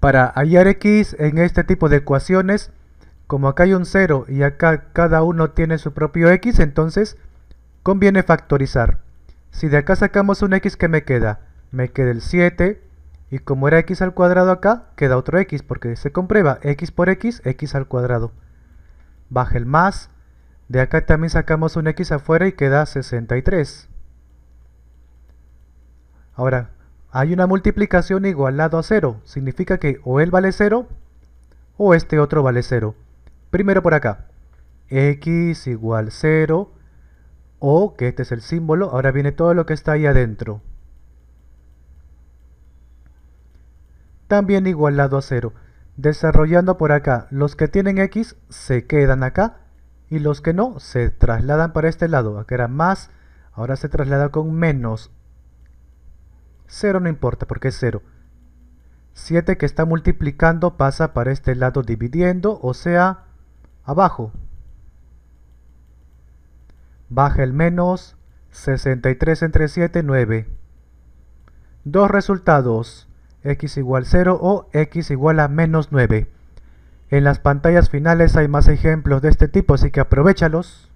Para hallar x en este tipo de ecuaciones, como acá hay un 0 y acá cada uno tiene su propio x, entonces conviene factorizar. Si de acá sacamos un x, que me queda? Me queda el 7, y como era x al cuadrado acá, queda otro x, porque se comprueba x por x, x al cuadrado. Baja el más, de acá también sacamos un x afuera y queda 63. Ahora, hay una multiplicación igualado a 0. Significa que o él vale 0 o este otro vale 0. Primero por acá. X igual 0. O, que este es el símbolo, ahora viene todo lo que está ahí adentro. También igualado a 0. Desarrollando por acá, los que tienen X se quedan acá y los que no se trasladan para este lado. Aquí era más, ahora se traslada con menos 0 no importa porque es 0. 7 que está multiplicando pasa para este lado dividiendo, o sea, abajo. Baja el menos, 63 entre 7, 9. Dos resultados, x igual 0 o x igual a menos 9. En las pantallas finales hay más ejemplos de este tipo, así que aprovechalos.